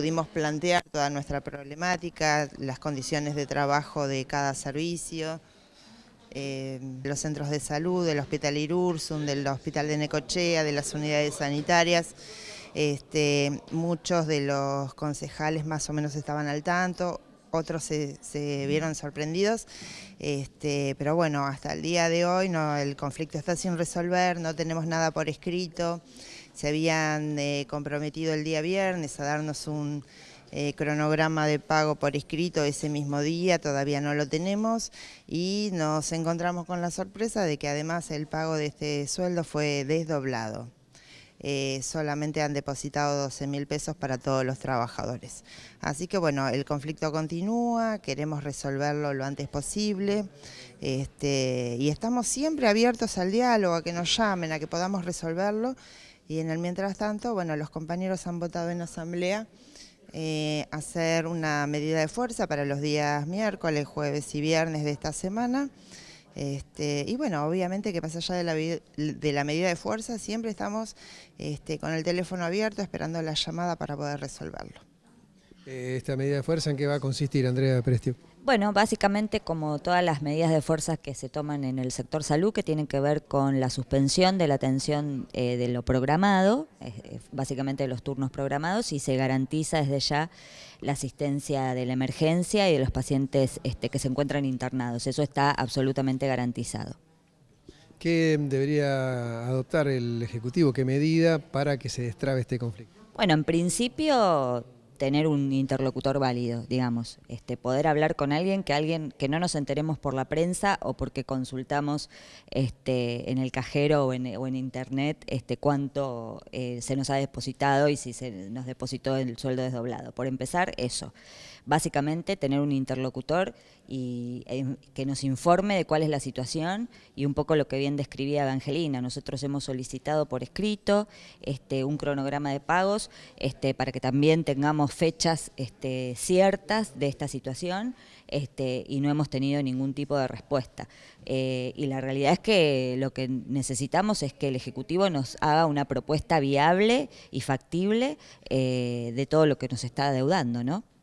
pudimos plantear toda nuestra problemática, las condiciones de trabajo de cada servicio, eh, los centros de salud, del Hospital Irursum, del Hospital de Necochea, de las unidades sanitarias. Este, muchos de los concejales más o menos estaban al tanto, otros se, vieron sorprendidos, este, pero bueno, hasta el día de hoy el conflicto está sin resolver, no tenemos nada por escrito. Se habían eh, comprometido el día viernes a darnos un eh, cronograma de pago por escrito ese mismo día, todavía no lo tenemos y nos encontramos con la sorpresa de que además el pago de este sueldo fue desdoblado. Eh, solamente han depositado 12 mil pesos para todos los trabajadores. Así que bueno, el conflicto continúa, queremos resolverlo lo antes posible este, y estamos siempre abiertos al diálogo, a que nos llamen, a que podamos resolverlo. Y en el mientras tanto, bueno, los compañeros han votado en asamblea eh, hacer una medida de fuerza para los días miércoles, jueves y viernes de esta semana. Este, y bueno, obviamente que más allá de la, de la medida de fuerza, siempre estamos este, con el teléfono abierto esperando la llamada para poder resolverlo. Eh, esta medida de fuerza en qué va a consistir, Andrea Prestio? Bueno, básicamente como todas las medidas de fuerza que se toman en el sector salud, que tienen que ver con la suspensión de la atención eh, de lo programado, básicamente de los turnos programados, y se garantiza desde ya la asistencia de la emergencia y de los pacientes este, que se encuentran internados. Eso está absolutamente garantizado. ¿Qué debería adoptar el Ejecutivo? ¿Qué medida para que se destrabe este conflicto? Bueno, en principio tener un interlocutor válido, digamos, este, poder hablar con alguien que alguien que no nos enteremos por la prensa o porque consultamos este, en el cajero o en, internet este, cuánto eh, se nos ha depositado y si se nos depositó el sueldo desdoblado. Por empezar, eso. Básicamente, tener un interlocutor y em, que nos informe de cuál es la situación y un poco lo que bien describía Angelina. Nosotros hemos solicitado por escrito este, un cronograma de pagos este, para que también tengamos fechas este, ciertas de esta situación este, y no hemos tenido ningún tipo de respuesta. Eh, y la realidad es que lo que necesitamos es que el Ejecutivo nos haga una propuesta viable y factible eh, de todo lo que nos está adeudando, ¿no?